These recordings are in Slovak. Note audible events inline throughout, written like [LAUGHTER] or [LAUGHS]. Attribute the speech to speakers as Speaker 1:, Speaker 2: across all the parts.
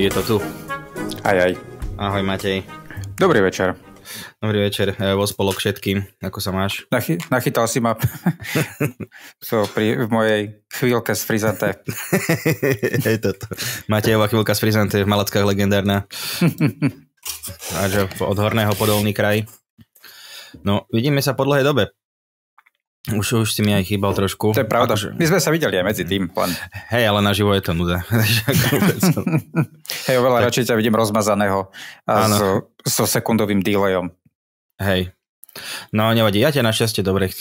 Speaker 1: Je to tu. Aj, aj. Ahoj Matej. Dobrý večer. Dobrý večer, e, vo spolok všetkým. Ako sa máš? Nachy, nachytal si ma
Speaker 2: [LAUGHS] so, pri, v mojej chvíľke z Frizante.
Speaker 1: [LAUGHS] je to. Matejová chvíľka z Frizante v Malackách legendárna. Takže [LAUGHS] od Horného podolný kraj. No, vidíme sa po dlhej dobe. Už, už si mi aj chýbal trošku. To je pravda. že akože- My sme sa videli aj medzi tým. Len... Hej, ale naživo je to nuda.
Speaker 2: [LAUGHS] Hej, oveľa tak... radšej ťa vidím rozmazaného a so, so sekundovým
Speaker 1: delayom. Hej. No nevadí, ja ťa našťastie dobre,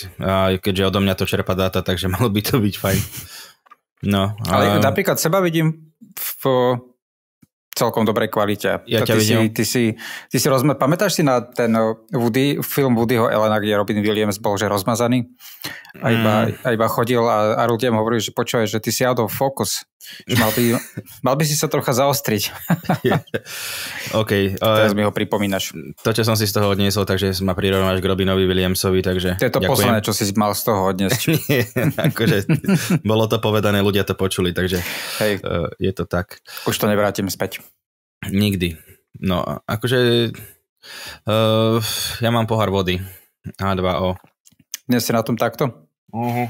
Speaker 1: keďže odo mňa to čerpa dáta, takže [LAUGHS] malo by to byť fajn. No, ale... ale
Speaker 2: napríklad seba vidím v celkom dobrej kvalite. Ja ťa ty, vidím. si, ty, si, ty si rozma... Pamätáš si na ten eh, Woody, film Woodyho Elena, kde Robin Williams bol že rozmazaný? a iba, mm. a iba chodil a, a ľudia mu hovorili, že počúvaj, že ty si out of focus. Že mal, by,
Speaker 1: [LAUGHS] mal by si sa trocha zaostriť. [LAUGHS] OK. Eh, Teraz mi ho pripomínaš. To, čo som si z toho odniesol, takže ma prirovnáš k Robinovi Williamsovi, takže To je to ďakujem. posledné,
Speaker 2: čo si mal z toho [LAUGHS] odniesť.
Speaker 1: akože bolo to povedané, ľudia to počuli, takže Hej. Uh, je to tak. Už to nevrátim späť. Nikdy. No, akože uh, ja mám pohár vody. H2O. Dnes si na tom takto? Uh-huh.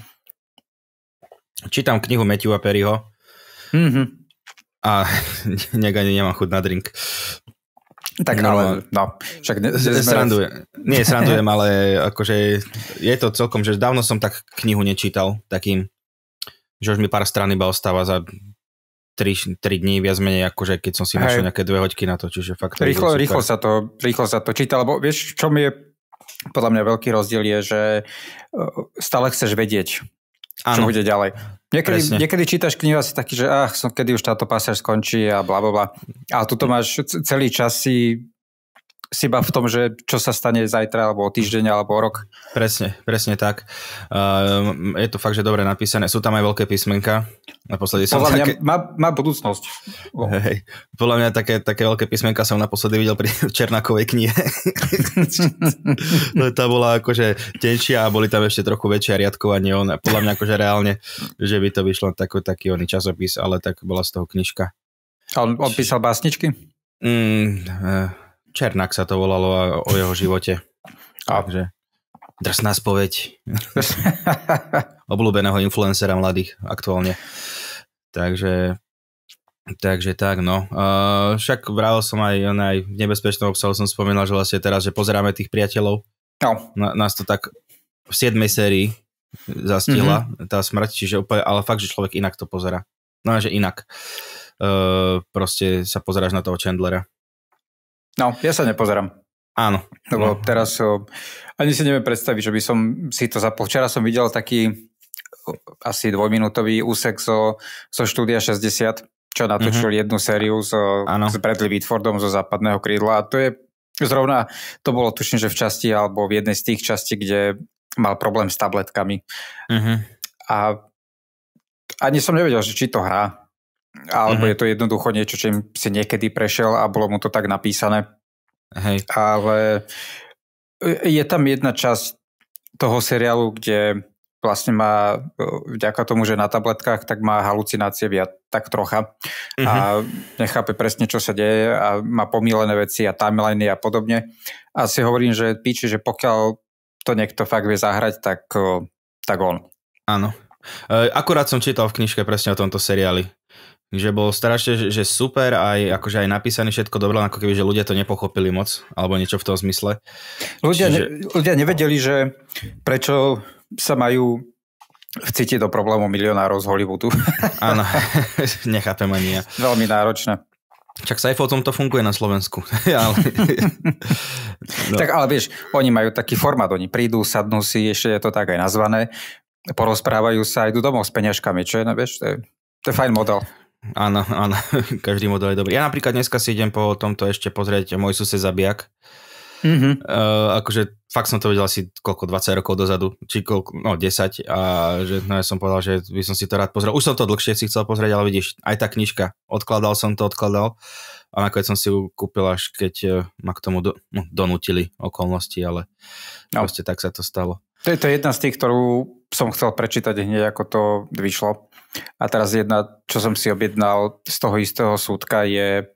Speaker 1: Čítam knihu Matthewa Perryho uh-huh. a [LAUGHS] nejak ani nemám chud na drink. Tak no, ale, no,
Speaker 2: však ne, ne, srandujem. Nie, [LAUGHS] srandujem,
Speaker 1: ale akože je to celkom, že dávno som tak knihu nečítal takým, že už mi pár strany iba ostáva za 3, 3 dní viac menej, akože keď som si našiel nejaké dve hoďky na to, čiže fakt... Rýchlo, rýchlo, sa
Speaker 2: to, rýchlo sa to číta, lebo vieš, čo mi je podľa mňa veľký rozdiel je, že e, stále chceš vedieť, ano. čo bude ďalej. Niekedy, niekedy čítaš knihu asi taký, že ach, som, kedy už táto pasáž skončí a bla bla bla. A tu máš celý čas si si iba v tom, že čo sa stane zajtra, alebo o týždeň, alebo o rok.
Speaker 1: Presne, presne tak. Uh, je to fakt, že dobre napísané. Sú tam aj veľké písmenka. Naposledy som Podľa také...
Speaker 2: má, má budúcnosť.
Speaker 1: Oh. [LAUGHS] Hej, podľa mňa také, také veľké písmenka som naposledy videl pri [LAUGHS] Černákovej knihe. no, [LAUGHS] tá bola akože tenšia a boli tam ešte trochu väčšie riadkovanie. On, podľa mňa akože reálne, že by to vyšlo tako, taký oný časopis, ale tak bola z toho knižka.
Speaker 2: A on, on písal
Speaker 1: básničky? Mm, uh, Černák sa to volalo a o jeho živote. A. Takže drsná spoveď. [LAUGHS] Obľúbeného influencera mladých aktuálne. Takže Takže tak, no. Uh, však vravel som aj, aj v nebezpečnom obsahu som spomínal, že vlastne teraz, že pozeráme tých priateľov. No. Na, nás to tak v 7. sérii zastihla mm-hmm. tá smrť, čiže úplne, ale fakt, že človek inak to pozera. No, že inak. Uh, proste sa pozeráš na toho Chandlera.
Speaker 2: No, ja sa nepozerám. Áno. Lebo no. teraz ani si neviem predstaviť, že by som si to zapol. Včera som videl taký asi dvojminútový úsek zo, zo štúdia 60, čo natočil mm-hmm. jednu sériu so, s Bradley Whitfordom zo západného krídla a to je Zrovna to bolo tuším, že v časti alebo v jednej z tých častí, kde mal problém s tabletkami. Mm-hmm. A ani som nevedel, že či to hrá. Alebo mm-hmm. je to jednoducho niečo, čím si niekedy prešiel a bolo mu to tak napísané. Hej. Ale e, je tam jedna časť toho seriálu, kde vlastne má, e, vďaka tomu, že na tabletkách, tak má halucinácie viac, tak trocha. Mm-hmm. A mhm. nechápe presne, čo sa deje a má pomílené veci a timeliny a podobne. A si hovorím, že píči, že pokiaľ to niekto fakt vie zahrať, tak, e, tak
Speaker 1: on. Áno. Akurát som čítal v knižke presne o tomto seriáli že bol strašne, že super, aj akože aj napísané všetko dobre, ako keby, že ľudia to nepochopili moc, alebo niečo v tom zmysle. Ľudia, Čiže... ne,
Speaker 2: ľudia nevedeli, že prečo sa majú vcítiť do problému milionárov z Hollywoodu. [LAUGHS] Áno,
Speaker 1: [LAUGHS] nechápem ani
Speaker 2: ja. Veľmi náročné.
Speaker 1: Čak potom to funguje na Slovensku. [LAUGHS] ale...
Speaker 2: no. Tak ale vieš, oni majú taký format, oni prídu, sadnú si, ešte je to tak aj nazvané, porozprávajú sa, idú domov s peňažkami, čo je, no, vieš, to je, to je fajn model.
Speaker 1: Áno, áno, [LAUGHS] každý model je dobrý. Ja napríklad dneska si idem po tomto ešte pozrieť Môj sused zabijak. Mm-hmm. Uh, eh, akože fakt som to vedel asi koľko, 20 rokov dozadu, či koľko, no 10 a že no, ja som povedal, že by som si to rád pozrel. Už som to dlhšie si chcel pozrieť, ale vidíš, aj tá knižka, odkladal som to, odkladal a nakoniec som si ju kúpil, až keď eh, ma k tomu do, no, donútili okolnosti, ale no. proste tak sa to stalo.
Speaker 2: To je to jedna z tých, ktorú som chcel prečítať hneď, ako to vyšlo. A teraz jedna, čo som si objednal z toho istého súdka, je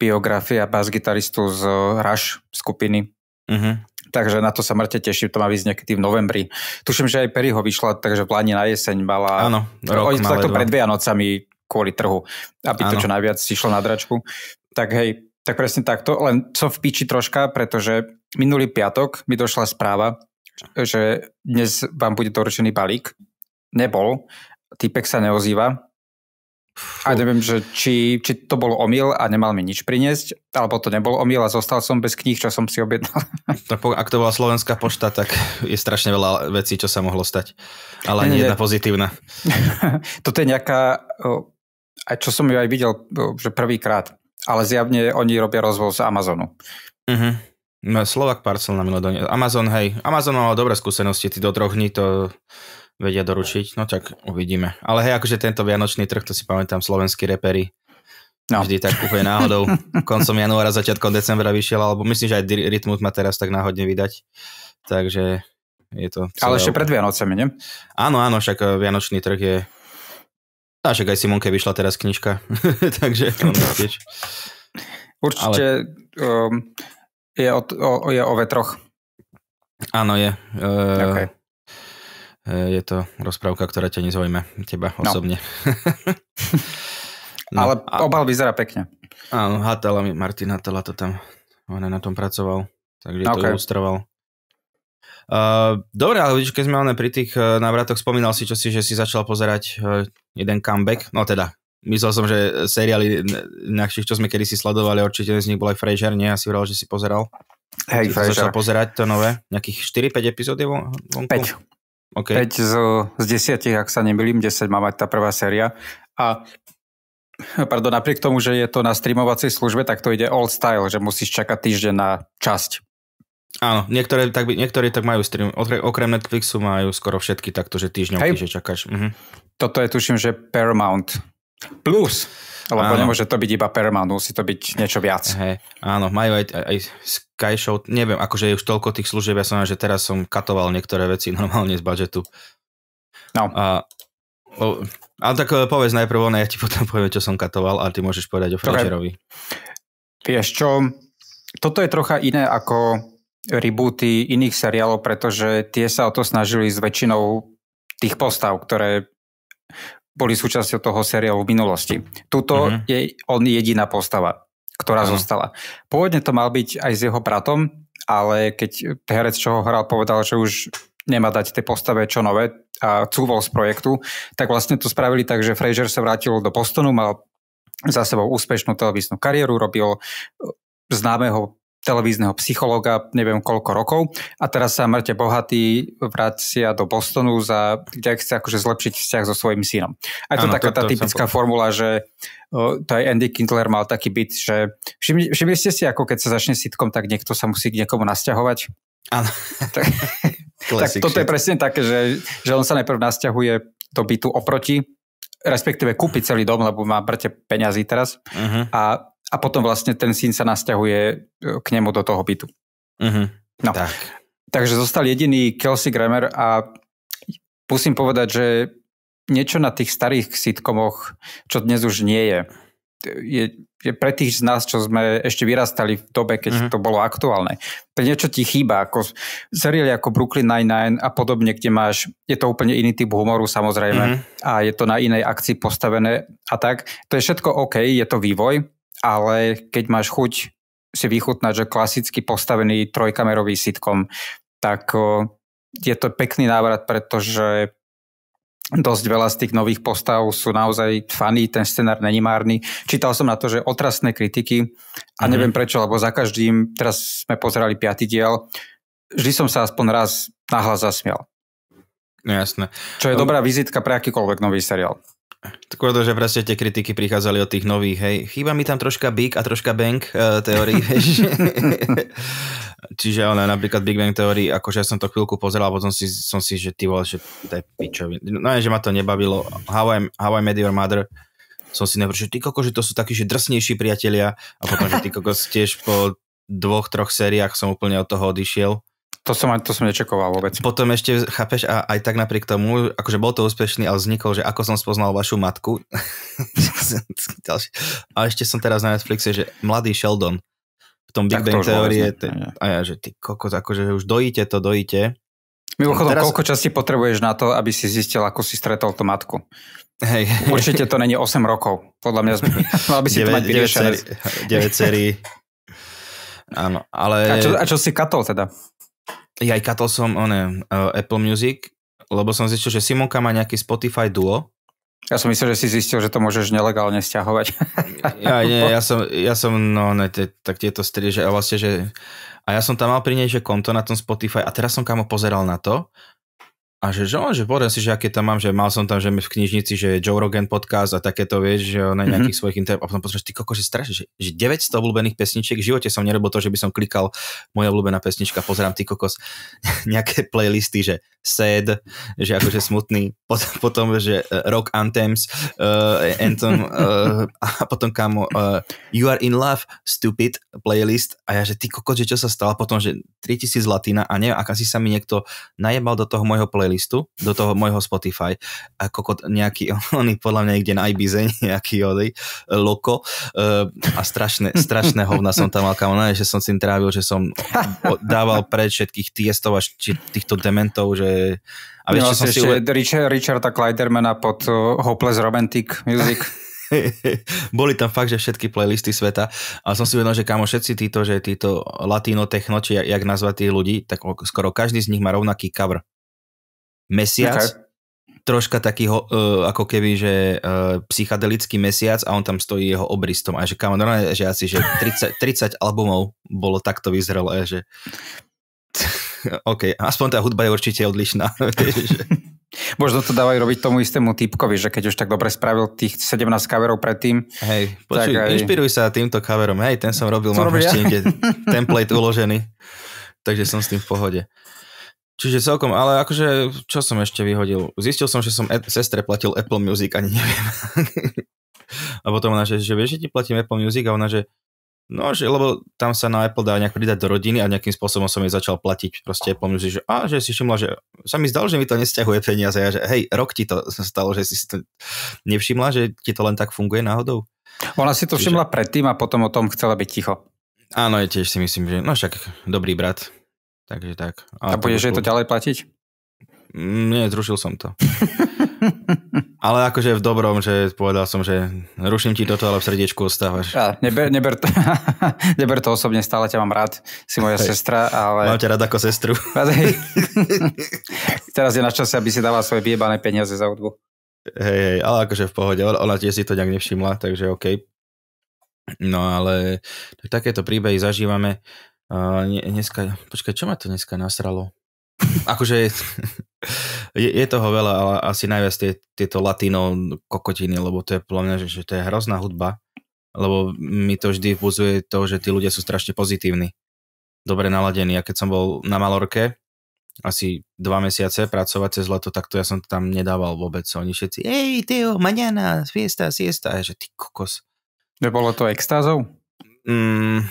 Speaker 2: biografia bas-gitaristu z Rush skupiny. Uh-huh. Takže na to sa mŕte teším, to má vysť niekedy v novembri. Tuším, že aj Perryho vyšla, takže v pláne na jeseň mala... Áno,
Speaker 1: rok Oni to takto dva. pred
Speaker 2: Vianocami kvôli trhu, aby ano. to čo najviac išlo na dračku tak hej, tak presne takto, len co v piči troška, pretože minulý piatok mi došla správa, že dnes vám bude doručený balík. Nebol, typek sa neozýva. A neviem, že či, či to bol omyl a nemal mi nič priniesť, alebo to nebol omyl a zostal som bez kníh, čo som si objednal.
Speaker 1: [LAUGHS] Tak ak to bola slovenská pošta, tak je strašne veľa vecí, čo sa mohlo stať. Ale ani jedna pozitívna.
Speaker 2: [LAUGHS] Toto je nejaká, a čo som ju aj videl, že prvýkrát ale zjavne oni robia rozvoz Amazonu.
Speaker 1: Uh-huh. Slovak Parcel na donie. Amazon, hej. Amazon mal dobré skúsenosti, ty do troch dní to vedia doručiť, no tak uvidíme. Ale hej, akože tento vianočný trh, to si pamätám, slovenskí repery. No. Vždy tak úplne náhodou. [LAUGHS] Koncom januára, začiatkom decembra vyšiel, alebo myslím, že aj Rytmus ma teraz tak náhodne vydať. Takže je to... Ale ešte pred Vianocami, nie? Áno, áno, však eh, Vianočný trh je a však aj Simonke vyšla teraz knižka, [LAUGHS] takže on [LAUGHS] tiež. Určite
Speaker 2: Ale... um, je, o, o, je o vetroch.
Speaker 1: Áno, je. E, okay. Eh, je to rozprávka, ktorá ťa nezaujme, teba no. osobne. [LAUGHS] no, Ale a... obal vyzerá pekne. Áno, Hatala, Martin Hatala to tam, on na tom pracoval, takže okay. to ilustroval. Uh, dobre, ale vidíš, keď sme len pri tých eh, návratoch, spomínal si, čo si, že si začal pozerať uh, jeden comeback, no teda Myslel som, že seriály na čo sme kedy si sledovali, určite z nich bol aj Frasier, nie? Asi si hovoril, že si pozeral. Hej, Frasier. Začal pozerať to nové? Nejakých 4-5 epizód je von, vonku? 5. Okay.
Speaker 2: 5 z, z 10, ak sa nemýlim, 10 má mať tá prvá séria. A pardon, napriek tomu, že je to na streamovacej službe, tak to ide old style, že musíš čakať týždeň na časť.
Speaker 1: Áno, niektoré tak, niektoré tak majú stream. Okrem Netflixu majú skoro všetky takto, že týždňov, hey. že čakáš. Mhm. Toto je tuším, že Paramount Plus, lebo áno. nemôže
Speaker 2: to byť iba Paramount, musí to byť niečo viac.
Speaker 1: Hey, áno, majú aj, aj Sky Show, neviem, akože je už toľko tých služieb, ja som že teraz som katoval niektoré veci [LAUGHS] normálne z budžetu. No. A, o, ale tak e, povedz najprv, ona, ja ti potom [LAUGHS] poviem, čo som katoval a ty môžeš povedať o Frasherovi. Okay. Vieš čo, toto je trocha iné ako
Speaker 2: rebooty iných seriálov, pretože tie sa o to snažili s väčšinou tých postav, ktoré boli súčasťou toho seriálu v minulosti. Tuto mm-hmm. je on jediná postava, ktorá mm-hmm. zostala. Pôvodne to mal byť aj s jeho bratom, ale keď herec, čo ho hral, povedal, že už nemá dať tej postave čo nové a cúvol z projektu, tak vlastne to spravili tak, že Fraser sa vrátil do Bostonu, mal za sebou úspešnú televíznu kariéru, robil známeho televízneho psychológa neviem koľko rokov a teraz sa Marte Bohatý vracia do Bostonu za, kde chce akože zlepšiť vzťah so svojim synom. A je to ano, taká to, tá to typická formula, že to aj Andy Kindler mal taký byt, že všimli, všimli ste si, ako keď sa začne sitkom, tak niekto sa musí k niekomu nasťahovať. Áno. [LAUGHS] Tak, tak toto shit. je presne také, že, že on sa najprv nasťahuje do bytu oproti, respektíve kúpi celý dom, lebo má brte peňazí teraz uh-huh. a a potom vlastne ten syn sa nasťahuje e, k nemu do toho bytu.
Speaker 1: Mm-hmm. No. Tak.
Speaker 2: Takže zostal jediný Kelsey Grammer a musím povedať, že niečo na tých starých sitcomoch, čo dnes už nie je, je, je pre tých z nás, čo sme ešte vyrastali v dobe, keď mm-hmm. to bolo aktuálne. To niečo ti chýba, ako seriály ako Brooklyn Nine-Nine a podobne, kde máš, je to úplne iný typ humoru samozrejme mm-hmm. a je to na inej akcii postavené a tak. To je všetko OK, je to vývoj, ale keď máš chuť si vychutnať, že klasicky postavený trojkamerový sitcom, tak je to pekný návrat, pretože dosť veľa z tých nových postav sú naozaj faní, ten scenár není márny. Čítal som na to, že otrasné kritiky a mm-hmm. neviem prečo, lebo za každým, teraz sme pozerali piatý diel, vždy som sa aspoň raz nahlas zasmial. No jasné. Čo je ehm. dobrá vizitka pre akýkoľvek nový seriál
Speaker 1: to, že proste tie kritiky prichádzali od tých nových, hej. Chýba mi tam troška Big a troška Bang uh, e, teórií, [LAUGHS] Čiže ona napríklad Big Bang teórii, akože ja som to chvíľku pozeral, potom si, som si, že ty vole, že to je pičový. No je, že ma to nebavilo. How I, How I Met Your Mother, som si nevrčil, že ty koko, že to sú takí, že drsnejší priatelia a potom, že ty koko, tiež po dvoch, troch sériách som úplne od toho odišiel. To som, to som nečakoval vôbec. Potom ešte, chápeš, a aj tak napriek tomu, akože bol to úspešný, ale vznikol, že ako som spoznal vašu matku. [LAUGHS] a ešte som teraz na Netflixe, že mladý Sheldon v tom Big tak Bang teórie. Te, a ja, že ty kokos, akože už dojíte to, dojíte. Mimochodom, teraz... koľko časti
Speaker 2: potrebuješ na
Speaker 1: to, aby si zistil,
Speaker 2: ako si stretol tú matku? Hej. Určite to není 8 rokov. Podľa mňa [LAUGHS] mal by si 9, to mať 9 sérií.
Speaker 1: [LAUGHS] Áno, ale... A čo, a čo si katol teda? ja aj katol som one, uh, eh, Apple Music, lebo som zistil, že Simonka má nejaký Spotify Duo.
Speaker 2: Ja som myslel, že si zistil, že to môžeš nelegálne stiahovať.
Speaker 1: [LAUGHS] ja, nie, ja som, ja som no, ne, te, tak tieto strieže, a vlastne, že a ja som tam mal pri nej, že konto na tom Spotify a teraz som kamo pozeral na to a že, že, že povedal si, že aké tam mám, že mal som tam, že v knižnici, že Joe Rogan podcast a takéto, vieš, že na mhm. nejakých mm-hmm. svojich interv... A potom pozrieš, ty koko, že strašne, že, že 900 obľúbených pesničiek, v živote som nerobil to, že by som klikal moja obľúbená pesnička, pozerám ty kokos, [LAUGHS] nejaké playlisty, že sad, že akože smutný, potom, potom že e, rock anthems, uh, anthem, uh, a potom kamo, uh, you are in love, stupid, playlist, a ja, že ty kokos, že čo sa stalo, potom, že 3000 latina a neviem, ak asi sa mi niekto najebal do toho môjho play playlistu, do toho môjho Spotify, ako nejaký, [LAUGHS] oni podľa mňa niekde na Ibize, [LAUGHS] nejaký odej, loko eh, a strašné, strašné hovna som tam mal ne, no, že som si trávil, že som dával pre všetkých tiestov a týchto dementov, že a vieš, no, som si uved... Richard,
Speaker 2: Richarda Kleidermana pod uh, Hopeless Romantic Music.
Speaker 1: [LAUGHS] boli tam fakt, že všetky playlisty sveta a som si uvedomil, že kámo, všetci títo, že títo latino techno, či jak nazvať tých ľudí, tak skoro každý z nich má rovnaký cover mesiac. Okay. Troška taký uh, ako keby, že uh, e, psychadelický mesiac a on tam stojí jeho obristom. A že kam, normálne, že asi že 30, [LAUGHS] 30 albumov bolo takto a že [LAUGHS] OK, aspoň tá hudba je určite odlišná. [LAUGHS] Možno
Speaker 2: to dávajú robiť tomu istému typkovi, že keď už tak dobre spravil tých 17 kaverov predtým.
Speaker 1: Hej, počuj, aj... inšpiruj sa týmto kaverom. Hej, ten som robil, Co mám ešte template uložený. Takže som s tým v pohode. Čiže celkom, ale akože, čo som ešte vyhodil? Zistil som, že som e- sestre platil Apple Music, ani neviem. [LAUGHS] a potom ona, že, že vieš, že ti platím Apple Music a ona, že no, že, lebo tam sa na Apple dá nejak pridať do rodiny a nejakým spôsobom som jej začal platiť proste Apple Music, že a, že si všimla, že sa mi zdalo, že mi to nesťahuje peniaze a že hej, rok ti to [LAUGHS] stalo, že si to nevšimla, že ti to len tak funguje náhodou. Ona si to všimla Čiže... predtým a potom o tom chcela byť ticho. Áno, ja tiež si myslím, že no však dobrý brat. Takže tak. A, a budeš je to ďalej platiť? Mm, nie, zrušil som to. [LAUGHS] ale akože v dobrom, že povedal som, že ruším ti toto, ale v srdiečku ostávaš. Ja, neber, neber, to, [LAUGHS] neber to osobne, stále ťa mám rád, si moja Hej. sestra, ale... Mám ťa rád ako sestru.
Speaker 2: [LAUGHS] Teraz je na čase, aby si dával svoje vyjebané peniaze za hudbu.
Speaker 1: Hej, hej, ale akože v pohode, ona tiež si to nejak nevšimla, takže OK. No ale takéto príbehy zažívame. Uh, dneska, počkaj, čo ma to dneska nasralo? Akože [LAUGHS] je, je toho veľa, ale asi najviac tie, tieto latino kokotiny, lebo to je podľa mňa, že, že to je hrozná hudba, lebo mi to vždy vbuzuje to, že tí ľudia sú strašne pozitívni, dobre naladení. A keď som bol na Malorke, asi dva mesiace pracovať cez leto, tak to ja som tam nedával vôbec. Oni všetci, ej, Teo, maňana, fiesta, siesta. A ja, že ty kokos. Nebolo to extázou? Mm,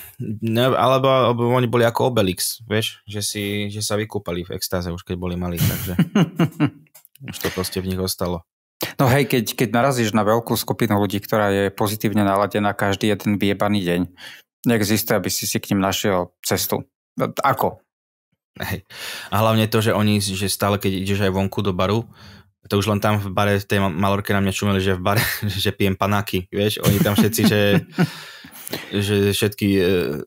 Speaker 1: ne, alebo, alebo oni boli ako Obelix, vieš, že, si, že sa vykúpali v extáze už keď boli malí, takže [LAUGHS] už to proste
Speaker 2: v nich ostalo. No hej, keď, keď narazíš na veľkú skupinu ľudí, ktorá je pozitívne naladená každý jeden vyjebaný deň, neexistuje, aby si si k ním našiel cestu. No, ako?
Speaker 1: Hej. A hlavne to, že oni, že stále keď ideš aj vonku do baru, to už len tam v bare, v tej malorke na mňa čumeli, že v bare, [LAUGHS] že pijem panáky, vieš, oni tam všetci, že [LAUGHS] že všetky e,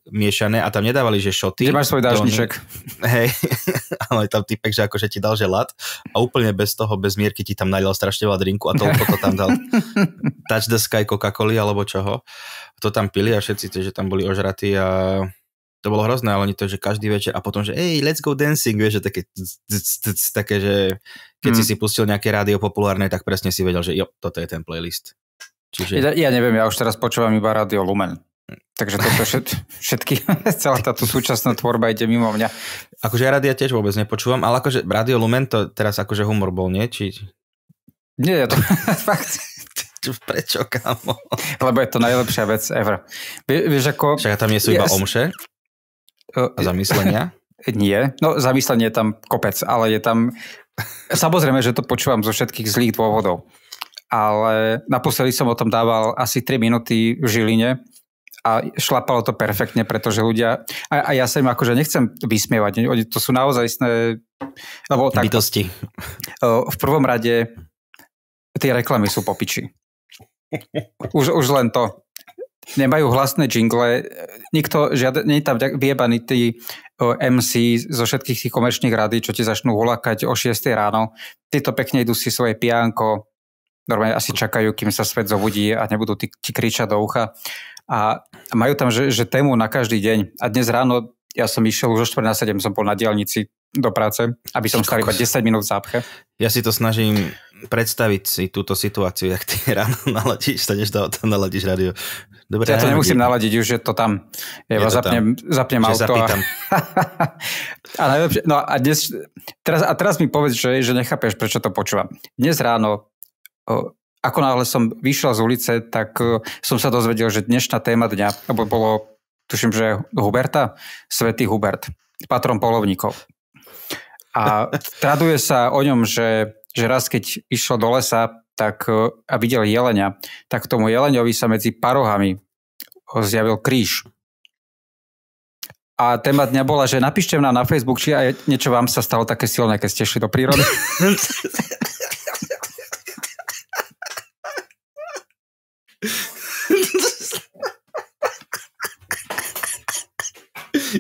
Speaker 1: miešané a tam nedávali, že šoty. Že máš svoj dážniček. [LAUGHS] Hej, [LAUGHS] ale tam typek, že akože ti dal že lat a úplne bez toho, bez mierky ti tam nalial strašne veľa drinku a toľko to tam dal. [LAUGHS] Touch the sky coca coli alebo čoho. To tam pili a všetci, že tam boli ožratí a to bolo hrozné, ale oni to, že každý večer a potom, že ej, let's go dancing, vieš, že také, také že keď si hmm. si pustil nejaké rádio populárne, tak presne si vedel, že jo, toto je ten playlist. Čiže... Ja, ja neviem, ja už
Speaker 2: teraz počúvam iba
Speaker 1: rádio Lumen. Takže toto všet, všetky, [LAUGHS] celá táto súčasná tvorba ide mimo mňa. Akože ja rádia tiež vôbec nepočúvam, ale akože Radio Lumen to teraz akože humor bol, nie? Či...
Speaker 2: Nie, ja to [LAUGHS] fakt...
Speaker 1: Prečo, kámo? Lebo je to najlepšia
Speaker 2: vec ever. Vy, vieš ako... Však tam nie sú iba yes. omše? A zamyslenia? Nie, no zamyslenie je tam kopec, ale je tam... Samozrejme, že to počúvam zo všetkých zlých dôvodov. Ale naposledy som o tom dával asi 3 minúty v Žiline a šlapalo to perfektne, pretože ľudia, a, a ja sa im akože nechcem vysmievať, oni to sú naozaj istné, lebo tak, bytosti. V prvom rade tie reklamy sú popiči. Už, už len to. Nemajú hlasné jingle, nikto, žiadne, nie je tam vyjebaný tí MC zo všetkých tých komerčných rady, čo ti začnú volakať o 6 ráno. Títo pekne idú si svoje pianko, normálne asi čakajú, kým sa svet zobudí a nebudú ti, kričať do ucha a majú tam, že, že tému na každý deň. A dnes ráno ja som išiel už o 4 na 7, som bol na diálnici do práce, aby som stal iba 10 minút v zápche.
Speaker 1: Ja si to snažím predstaviť si túto situáciu, jak ty [LAUGHS] ráno naladíš, staneš do auta, naladíš rádio. Dobre, ja to nemusím naladiť, už je to tam.
Speaker 2: Ja je zapnem, tam. zapnem auto. A... [LAUGHS] a najlepšie, no a, dnes, teraz, a teraz mi povedz, že, že nechápeš, prečo to počúvam. Dnes ráno ako náhle som vyšla z ulice, tak e, som sa dozvedel, že dnešná téma dňa bolo, tuším, že Huberta, svätý Hubert, patron polovníkov. A traduje sa o ňom, že, že raz keď išlo do lesa tak, e, a videl jelenia, tak tomu jeleniovi sa medzi parohami e, zjavil kríž. A téma dňa bola, že napíšte nám na Facebook, či aj niečo vám sa stalo také silné, keď ste šli do prírody. [LAUGHS] [LAUGHS]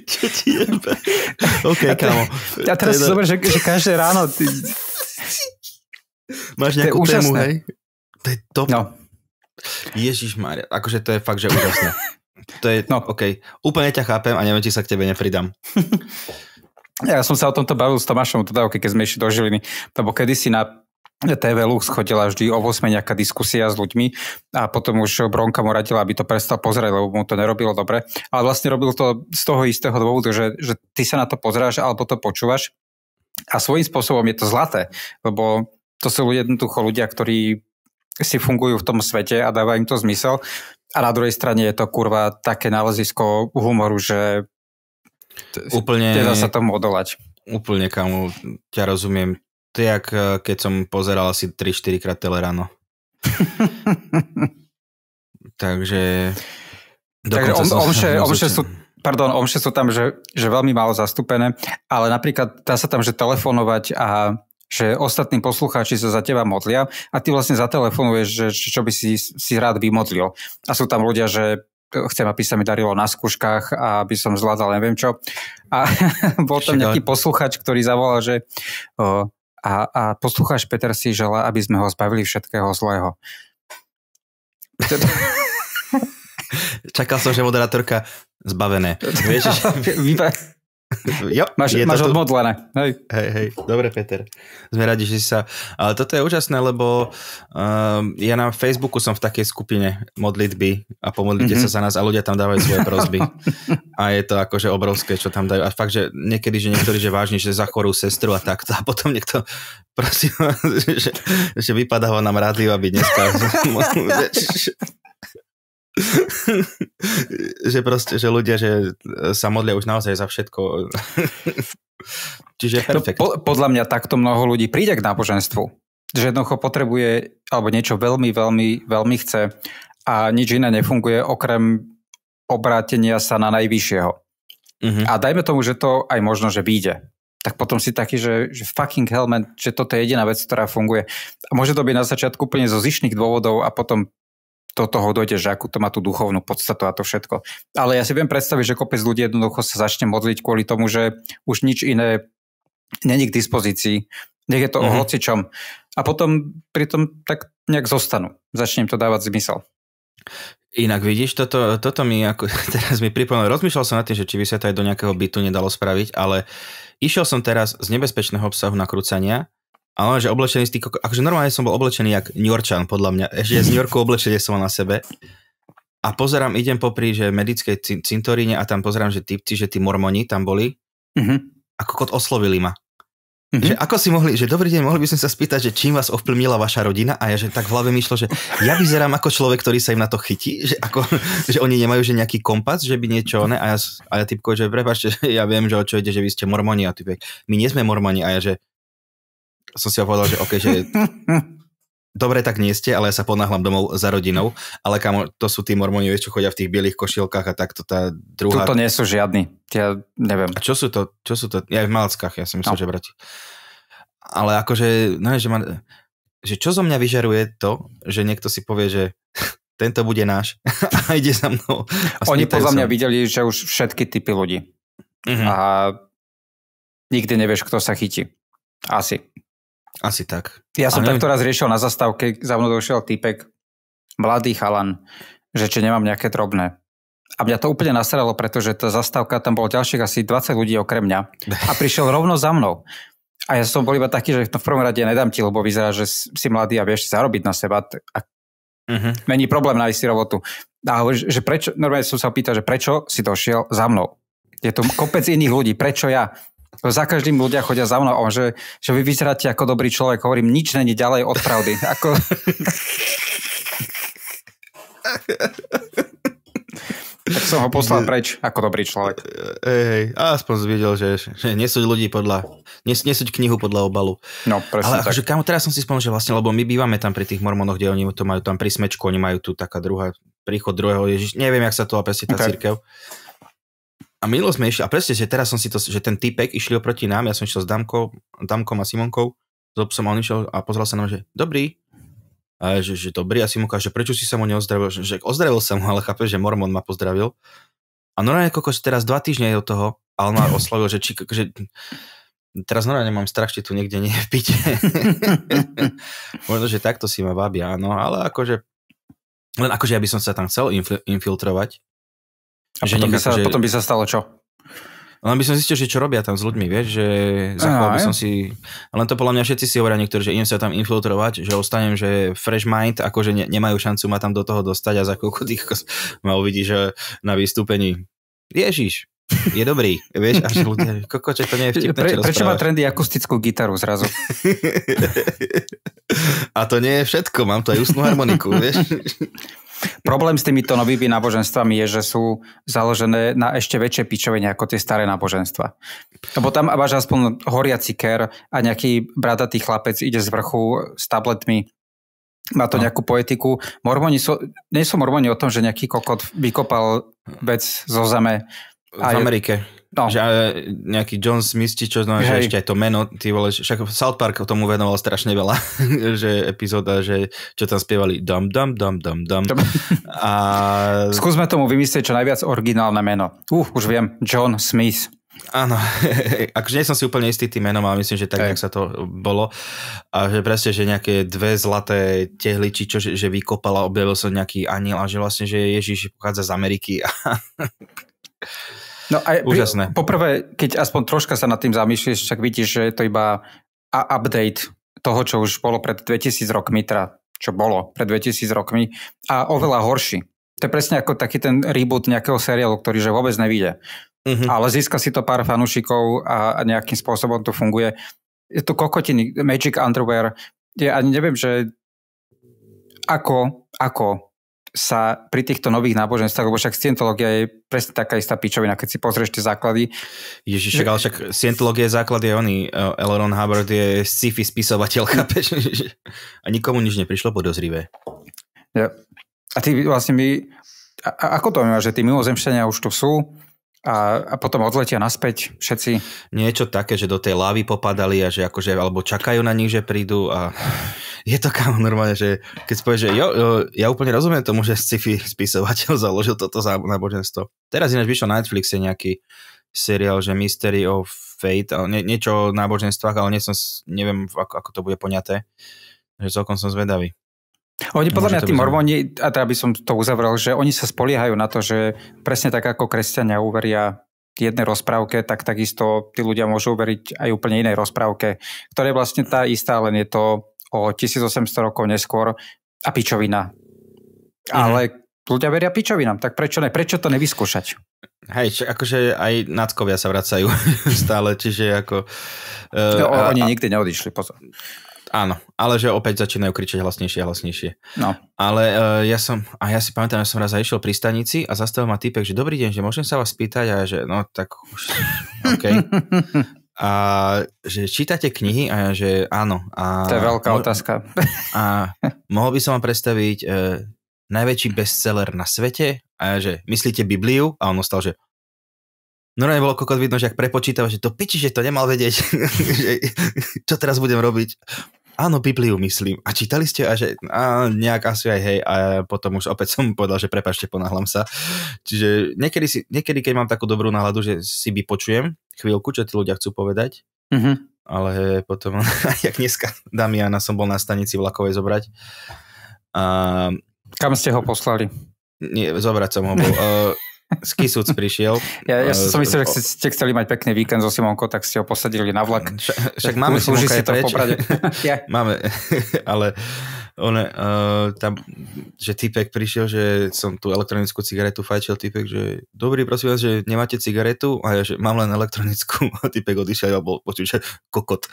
Speaker 2: Čo ti jebe?
Speaker 1: OK, kámo. teraz si zober, že,
Speaker 2: že každé ráno... Ty...
Speaker 1: Máš nejakú to je tému, hej? To je top. No. Ježiš Mária, akože to je fakt, že úžasné. To je, no. OK. Úplne ťa chápem a neviem, či sa k tebe nepridám. [LAUGHS]
Speaker 2: Ja som sa o tomto bavil s Tomášom teda, keď sme išli do Žiliny, lebo kedysi na TV Lux chodila vždy o 8 nejaká diskusia s ľuďmi a potom už Bronka mu radila, aby to prestal pozerať, lebo mu to nerobilo dobre. Ale vlastne robil to z toho istého dôvodu, že, že ty sa na to pozráš, alebo to počúvaš a svojím spôsobom je to zlaté, lebo to sú jednoducho ľudia, ktorí si fungujú v tom svete a dáva im to zmysel. A na druhej strane je to kurva také nálezisko humoru, že úplne, nedá teda sa tomu
Speaker 1: odolať. Úplne, kamu, ťa rozumiem to je jak eh, keď som pozeral asi 3-4 krát Telerano. [LAUGHS] Takže...
Speaker 2: Takže om, som omše, omše sú, pardon, omše sú tam, že, že veľmi málo zastúpené, ale napríklad dá sa tam, že telefonovať a že ostatní poslucháči sa za teba modlia a ty vlastne zatelefonuješ, že, čo by si, si rád vymodlil. A sú tam ľudia, že chcem, aby sa mi darilo na skúškach a aby som zvládal neviem čo. A [LAUGHS] bol tam nejaký posluchač, ktorý zavolal, že a, a poslucháš Peter si žela, aby
Speaker 1: sme ho zbavili všetkého zlého. [LAUGHS] Čakal som, že moderátorka zbavené. [LAUGHS] Vieš, že... [LAUGHS] jo, máš, je máš to odmodlené. Hej. hej, hej, dobre Peter. Sme radi, že si sa... Ale toto je úžasné, lebo um, ja na Facebooku som v takej skupine modlitby a pomodlite mm-hmm. sa mhm. za nás a ľudia tam dávajú svoje prozby. [LAUGHS] a je to akože obrovské, čo tam dajú. A fakt, že niekedy, že niektorí, že vážne, že za chorú sestru a takto. A potom niekto prosím, [LAUGHS] že, že vypadáva nám rádio, aby dneska... [LAUGHS] že proste, že ľudia, že e, sa modlia už naozaj za všetko. [LAUGHS] Čiže no, perfekt. No, po, podľa mňa takto mnoho ľudí príde k náboženstvu. Že
Speaker 2: jednoducho potrebuje, alebo niečo veľmi, veľmi, veľmi chce a nič iné nefunguje okrem obrátenia sa na najvyššieho. Mm-hmm. A dajme tomu, že to aj možno, že vyjde tak potom si taký, že, že fucking hell man, že toto je jediná vec, ktorá funguje. A môže to byť na začiatku úplne zo zišných dôvodov a potom toto hodnote, že akú to má tú duchovnú podstatu a to všetko. Ale ja si viem predstaviť, že kopec ľudí jednoducho sa začne modliť kvôli tomu, že už nič iné není k dispozícii. Nech je to mm-hmm. o mhm. hocičom. A potom pritom tak nejak zostanú. Začnem to dávať zmysel.
Speaker 1: Inak vidíš, toto, toto mi ako, [LAUGHS] teraz mi pripomenulo, rozmýšľal som nad tým, že či by sa to aj do nejakého bytu nedalo spraviť, ale išiel som teraz z nebezpečného obsahu krúcania ale že oblečený z tých, akože normálne som bol oblečený jak New Yorkčan, podľa mňa. Ešte [LAUGHS] z New Yorku oblečenie som mal na sebe. A pozerám, idem popri, že medickej cintoríne a tam pozerám, že typci, že tí mormoni tam boli. Uh-huh. A kokot oslovili ma. Mm-hmm. Že ako si mohli, že dobrý deň, mohli by sme sa spýtať, že čím vás ovplyvnila vaša rodina a ja, že tak v hlave myšlo, že ja vyzerám ako človek, ktorý sa im na to chytí, že, ako, [LAUGHS] že oni nemajú že nejaký kompas, že by niečo, ne? A ja, a ja typko, že že [LAUGHS] ja viem, že o čo ide, že vy ste mormoni a typek, my nie sme mormoni a ja, že som si povedal, že OK, že [LAUGHS] dobre, tak nie ste, ale ja sa ponáhľam domov za rodinou. Ale kamo, to sú tí mormoni, vieš, čo chodia v tých bielých košielkách a takto tá druhá... Tuto nie sú žiadni, ja neviem. A čo sú to? Čo sú to? Ja v Malackách, ja si myslím, no. že brati. Ale akože, no že, ma, že čo zo mňa vyžaruje to, že niekto si povie, že [LAUGHS] tento bude náš [LAUGHS] a ide za mnou. A Oni podľa mňa som.
Speaker 2: videli, že už všetky typy ľudí. Uh-huh. A nikdy nevieš, kto sa chytí. Asi. Asi tak. Ja som takto raz riešil na zastávke, za mnou došiel týpek, mladý chalan, že či nemám nejaké drobné. A mňa to úplne nasralo, pretože tá zastávka, tam bolo ďalších asi 20 ľudí okrem mňa. A prišiel rovno za mnou. A ja som bol iba taký, že v prvom rade nedám ti, lebo vyzerá, že si mladý a vieš zarobiť na seba. A uh-huh. Není problém nájsť si robotu. A hovorí, že prečo, normálne som sa pýtal, že prečo si došiel za mnou. Je tu kopec iných ľudí, prečo ja? Za každým ľudia chodia za mnou, že, že vy vyzeráte ako dobrý človek. Hovorím, nič není ďalej od pravdy. Ako... tak som ho poslal preč ako dobrý človek.
Speaker 1: Hej, hej, aspoň zvedel, že, že nesúť ľudí podľa, nes, nesúť knihu podľa obalu.
Speaker 2: No, presne Ale Že, akože
Speaker 1: kamo, teraz som si spomenul, že vlastne, lebo my bývame tam pri tých mormonoch, kde oni to majú tam pri smečku, oni majú tu taká druhá, príchod druhého Ježiš, neviem, jak sa to volá presne tá okay. církev a milo sme išli, a presne, že teraz som si to, že ten typek išli oproti nám, ja som išiel s Damkou, Damkom a Simonkou, s obsom a on išiel a pozrel sa na že dobrý, a že, že dobrý a Simonka, že prečo si sa mu neozdravil, že, že ozdravil som mu, ale chápe, že Mormon ma pozdravil. A normálne kokos teraz dva týždne je od toho a on ma oslovil, že, či, že teraz normálne mám strach, či tu niekde nie je [LAUGHS] Možno, že takto si ma babia, áno, ale akože len akože ja by som sa tam chcel infiltrovať, a že potom, by sa, že... Akože- potom by sa stalo čo? Len by som zistil, že čo robia tam s ľuďmi, vieš, že zachoval by som si... Len to podľa mňa všetci si hovoria niektorí, že idem sa tam infiltrovať, že ostanem, že fresh mind, akože ne, nemajú šancu ma tam do toho dostať a za koľko tých ma že na vystúpení. Ježiš, je dobrý, [LAUGHS] vieš, až ľudia, kokoče, to nie je vtipné, Pre, Prečo má trendy akustickú gitaru zrazu?
Speaker 2: [LAUGHS] a to nie je všetko, mám tu aj ústnu harmoniku, vieš. [LAUGHS] Problém s týmito novými náboženstvami je, že sú založené na ešte väčšie pičovenie ako tie staré náboženstva. Lebo no tam máš aspoň horiaci ker a nejaký bradatý chlapec ide z vrchu s tabletmi má to no. nejakú poetiku. Mormoni sú, nie sú mormoni o tom, že nejaký kokot vykopal vec zo zeme. V Amerike.
Speaker 1: No. Že nejaký John Smith, či čo znamená, no, že ešte aj to meno, ty vole, však South Park o tomu venoval strašne veľa, [LAUGHS] že epizóda, že čo tam spievali, dum, dum, dum, dum, dum. A... [LAUGHS] Skúsme tomu vymyslieť čo najviac originálne meno. Uh, už viem, John Smith. Áno, [LAUGHS] akože nie som si úplne istý tým menom, ale myslím, že tak, nejak sa to bolo. A že presne, že nejaké dve zlaté tehly, či čo, že, že vykopala, objavil som nejaký aniel a že vlastne, že Ježiš pochádza z Ameriky. A... No aj Úžasné. Pri, poprvé, keď aspoň troška sa
Speaker 2: nad tým zamýšľaš, však vidíš, že je to iba update toho, čo už bolo pred 2000 rokmi, teda čo bolo pred 2000 rokmi a oveľa horší. To je presne ako taký ten reboot nejakého seriálu, ktorý že vôbec nevíde. Uh-huh. Ale získa si to pár fanúšikov a nejakým spôsobom to funguje. Je to kokotiny, Magic Underwear. Ja ani neviem, že ako, ako sa pri týchto nových náboženstvách, lebo
Speaker 1: však Scientológia je presne taká istá pičovina, keď si pozrieš tie základy. Ježiš, však, ale však Scientológia je základ je oný. E, Eleron Hubbard je sci-fi spisovateľ, [LAUGHS] chápeš? A nikomu nič neprišlo podozrivé.
Speaker 2: Ja. A ty vlastne my... A, a ako
Speaker 1: to máš, že tí mimozemšťania už tu sú? a, a potom odletia naspäť všetci. Niečo také, že do tej lávy popadali a že akože, alebo čakajú na nich, že prídu a je to kam normálne, že keď si povieš, že jo, jo, ja úplne rozumiem tomu, že sci-fi spisovateľ [LAUGHS] založil toto náboženstvo. Teraz ináč vyšlo na Netflixe nejaký seriál, že Mystery of Fate, ale nie, niečo o náboženstvách, ale nie som, neviem, ako, ako to bude poňaté. Že celkom som zvedavý. Oni podľa mňa tí no.
Speaker 2: mormoni, a teda by som to uzavrel, že oni sa spoliehajú na to, že presne tak ako kresťania uveria jednej rozprávke, tak takisto tí ľudia môžu uveriť aj úplne inej rozprávke, ktorá je vlastne tá istá, len je to o 1800 rokov neskôr a pičovina. Mhm. Ale ľudia veria pičovinám, tak prečo
Speaker 1: ne? Prečo to nevyskúšať? Hej, či, akože aj náckovia sa vracajú [LAUGHS] stále, čiže ako... Uh, no, oni a, nikdy neodišli, pozor. Áno, ale že opäť začínajú kričať hlasnejšie a hlasnejšie. No. Ale uh, ja som, a ja si pamätám, ja som raz zaišiel pri stanici a zastavil ma týpek, že dobrý deň, že môžem sa vás spýtať a že no tak už, [LAUGHS] OK. A že čítate knihy a ja, že áno. A to je veľká mo- otázka. [LAUGHS] A mohol by som vám predstaviť uh, najväčší bestseller na svete a ja, že myslíte Bibliu? A on ostal, že Normálne bolo kokot vidno, že ak prepočítava, že to piči, že to nemal vedieť, [LAUGHS] že, čo teraz budem robiť. Áno, Bibliu myslím. A čítali ste a že a nejak asi aj hej a potom už opäť som povedal, že prepašte, ponáhlam sa. Čiže niekedy, si, niekedy keď mám takú dobrú náladu, že si vypočujem chvíľku, čo tí ľudia chcú povedať, mm-hmm. ale potom, [LAUGHS] jak dneska Damiana som bol na stanici vlakovej zobrať. A... Kam ste ho poslali? Nie, zobrať som ho bol. [LAUGHS] E, z Kisúc prišiel. Ja, ja e, som myslel, že ste
Speaker 2: chceli mať pekný víkend so Simonkou, tak ste ho posadili na vlak. Však, však máme Simonka je preč. [LAUGHS] ja.
Speaker 1: máme, [LAUGHS] ale on, uh, tam, že typek prišiel, že som tú elektronickú cigaretu fajčil, typek, že dobrý, prosím vás, že nemáte cigaretu? A ja, že mám len elektronickú. [LAUGHS] A typek odišiel a ja bol počuť, že kokot.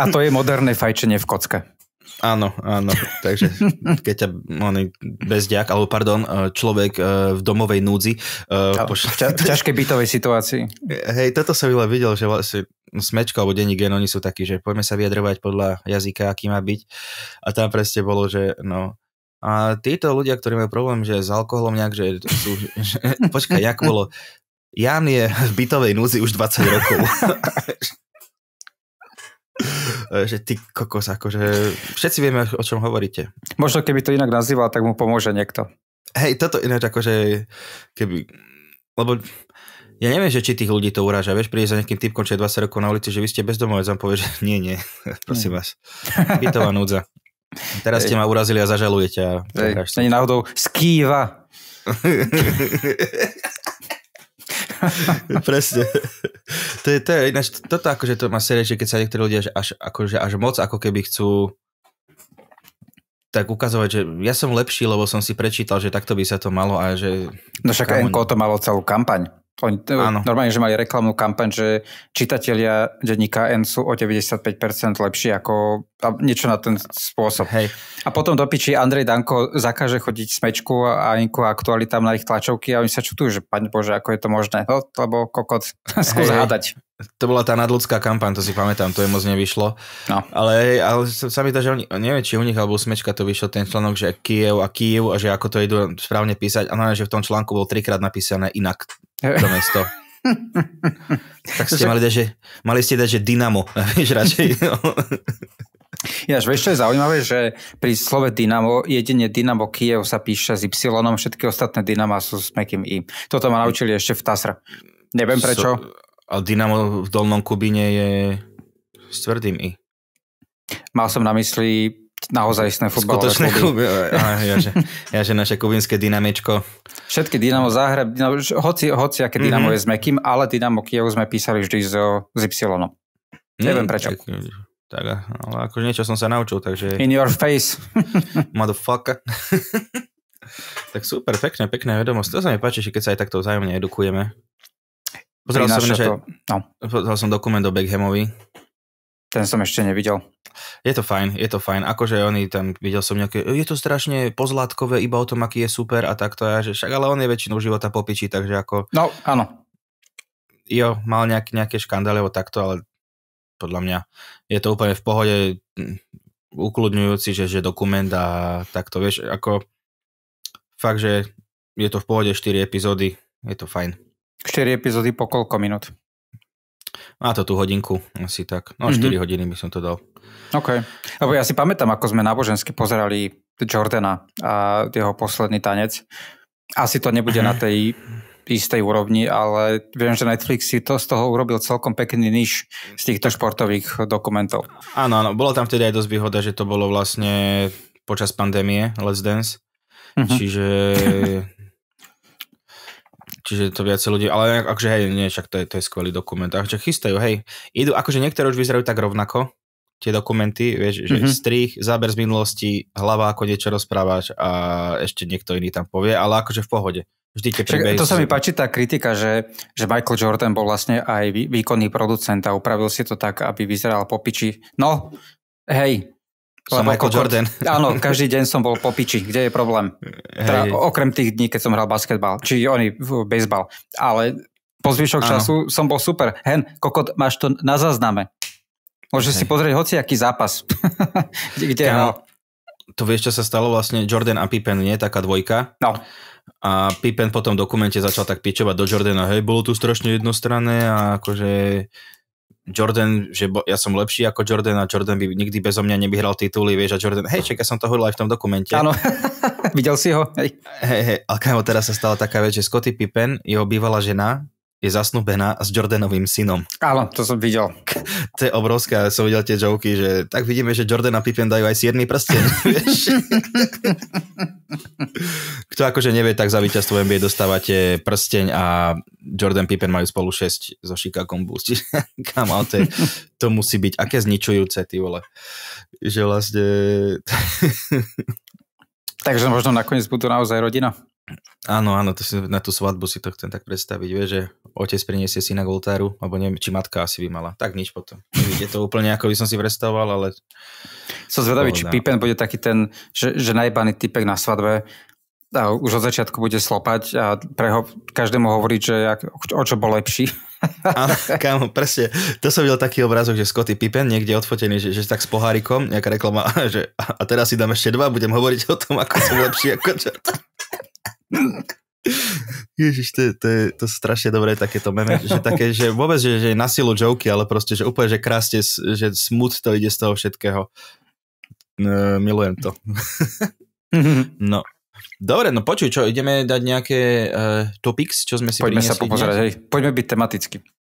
Speaker 1: a to je moderné fajčenie v kocke. Áno, áno. [LAUGHS] Takže keď ťa oný bezďak, alebo pardon, e, človek e, v domovej núdzi... Pošla... Ťa, v ťažkej bytovej situácii. Hej, toto som veľa videl, že vlastne smečka alebo denní gen, oni sú takí, že poďme sa vyjadrovať podľa jazyka, aký má byť. A tam presne bolo, že no, a títo ľudia, ktorí majú problém, že s alkoholom nejak, že sú... Že, [LAUGHS] počkaj, jak bolo? Jan je v bytovej núzi už 20 rokov. [LAUGHS] [LAUGHS] že ty kokos, akože všetci vieme, o čom hovoríte.
Speaker 2: Možno keby to inak nazýval, tak mu pomôže niekto.
Speaker 1: Hej, toto ináč akože keby, lebo ja neviem, že či tých ľudí to uráža. Vieš, príde za nejakým typkom, čo je 20 rokov na ulici, že vy ste bezdomovec, on povie, že [LAUGHS] nie, nie, [LAUGHS] prosím vás. Bytová núdza. Teraz ste ma urazili a zažalujete. A Není náhodou skýva. Presne to je, to je ináč, toto akože to má série, že keď sa niektorí ľudia až, akože až moc ako keby chcú tak ukazovať, že ja som lepší, lebo som si prečítal, že takto by sa to malo a že...
Speaker 2: No však Enko to malo celú kampaň. Oni Áno. normálne, že mali reklamnú kampaň, že čitatelia denníka N sú o 95% lepší ako niečo na ten spôsob. Hej. A potom do piči Andrej Danko zakáže chodiť smečku a inko aktualitám na ich tlačovky a oni sa čutujú, že paň Bože, ako je to možné. No, lebo kokot, [LAUGHS] skús hádať. To bola tá
Speaker 1: nadľudská kampaň, to si pamätám, to je moc nevyšlo. No. Ale, ale sa mi to, že oni, neviem, či u nich alebo u Smečka to vyšlo ten článok, že Kiev a Kiev a že ako to idú správne písať. A no, že v tom článku bol trikrát napísané inak to mesto. [LAUGHS] tak ste mali dať, že, mali ste dať, že Dynamo. [LAUGHS] Vieš, radšej. No.
Speaker 2: Ináč, vieš, čo je zaujímavé, že pri slove Dynamo, jedine Dynamo Kiev sa píše s Y, všetky ostatné Dynama sú s mekým I. Toto ma naučili ešte v TASR. Neviem prečo. So,
Speaker 1: a Dynamo v Dolnom Kubine je s tvrdým I. Mal som na mysli
Speaker 2: istné futbalové Skutočné kluby. kluby. [LAUGHS] jaže,
Speaker 1: jaže naše kubinské dynamičko. Všetky
Speaker 2: Dynamo Záhreb, Dynamo, hoci, hoci aké Dynamo mm-hmm. je s Mekým, ale Dynamo Kiev sme písali vždy so, s Y. Neviem mm, prečo.
Speaker 1: Tak, tak, ale akože niečo som sa naučil, takže... In your face. [LAUGHS] Motherfucker. [LAUGHS] tak super, pekné, pekné vedomosť. To sa mi páči, že keď sa aj takto vzájomne edukujeme. Pozeral som, to... no. som dokument o Beckhamovi, ten som ešte nevidel. Je to fajn, je to fajn. Akože oni tam, videl som nejaké, je to strašne pozlátkové, iba o tom, aký je super a takto. A že však, ale on je väčšinu života popičí, takže ako... No, áno. Jo, mal nejak, nejaké škandály o takto, ale podľa mňa je to úplne v pohode ukludňujúci, že, že dokument a takto, vieš, ako fakt, že je to v pohode 4 epizódy, je to fajn. 4 epizódy po koľko minút? Má to tú
Speaker 2: hodinku, asi tak. No mm-hmm. 4 hodiny by som to dal. OK. Lebo ja si pamätám, ako sme nábožensky pozerali Jordana a jeho posledný tanec. Asi to nebude na tej istej úrovni, ale viem, že Netflix si to z toho urobil celkom pekný niž z týchto športových dokumentov.
Speaker 1: Áno, áno. Bolo tam vtedy aj dosť výhoda, že to bolo vlastne počas pandémie Let's Dance. Mm-hmm. Čiže [LAUGHS] Čiže to viac ľudí, ale akože hej, nie, však to je, to je skvelý dokument. Takže chystajú, hej, idú, akože niektoré už vyzerajú tak rovnako, tie dokumenty, vieš, že mm-hmm. strich, záber z minulosti, hlava, ako niečo rozprávaš a ešte niekto iný tam povie, ale akože v pohode. Vždy
Speaker 2: tie príbehy... To sa mi páči tá kritika, že, že Michael Jordan bol vlastne aj výkonný producent a upravil si to tak, aby vyzeral po piči. No, hej,
Speaker 1: som Michael Jordan. [LAUGHS] Áno, každý
Speaker 2: deň som bol po piči. Kde je problém? Teda, okrem tých dní, keď som hral basketbal. Či oni, baseball. Ale po zvyšok času som bol super. Hen, kokot, máš to
Speaker 1: na zázname.
Speaker 2: Môžeš Hej. si pozrieť hociaký
Speaker 1: zápas. [LAUGHS] kde kde hral. To vieš, čo sa stalo vlastne? Jordan a Pippen, nie? Taká dvojka. No. A Pippen potom v dokumente začal tak pičovať do Jordana, hej, bolo tu strašne jednostranné a akože Jordan, že bo, ja som lepší ako Jordan a Jordan by nikdy bezo mňa nevyhral tituly, vieš, a Jordan, hej, čak, ja som to hovoril aj v tom dokumente. Áno, [LAUGHS] videl si ho, hej. Hej, hej, ale kámo, teraz sa stala taká vec, že Scotty Pippen, jeho bývalá žena, je zasnúbená s Jordanovým synom. Áno, to som videl. [LAUGHS] To je obrovské, som videl tie joky, že tak vidíme, že Jordan a Pippen dajú aj sierný prsten, [LAUGHS] vieš. Kto akože nevie, tak za víťazstvo NBA dostávate prsteň a Jordan Pippen majú spolu 6 so Chicago Bulls. Kam, [LAUGHS] ale to, to musí byť aké zničujúce, ty vole. Že vlastne...
Speaker 2: Takže možno nakoniec budú naozaj rodina.
Speaker 1: Áno, áno, to si, na tú svadbu si to chcem tak predstaviť, vieš, že otec priniesie syna k oltáru, alebo neviem, či matka asi by mala. Tak nič potom. Je to úplne ako by som si predstavoval, ale... Som zvedavý, či Pippen bude taký
Speaker 2: ten, že, že najbaný typek na svadbe a už od začiatku bude slopať a preho, každému hovoriť, že jak, o čo bol lepší.
Speaker 1: Áno, kámo, presne. To som videl taký obrázok, že Scotty Pippen niekde odfotený, že, že tak s pohárikom, nejaká reklama, [LAUGHS] že a teraz si dám ešte dva, budem hovoriť o tom, ako som lepší ako čert. Ježiš, to, to, je, to strašne dobré takéto meme, že také, že vôbec, že, že na silu joky, ale proste, že úplne, že krásne, že smut to ide z toho všetkého. E, milujem to. [LAUGHS] no. Dobre, no počuj, čo, ideme dať nejaké uh, topics, čo sme si Poďme priniesli sa popozerať, poďme byť tematicky.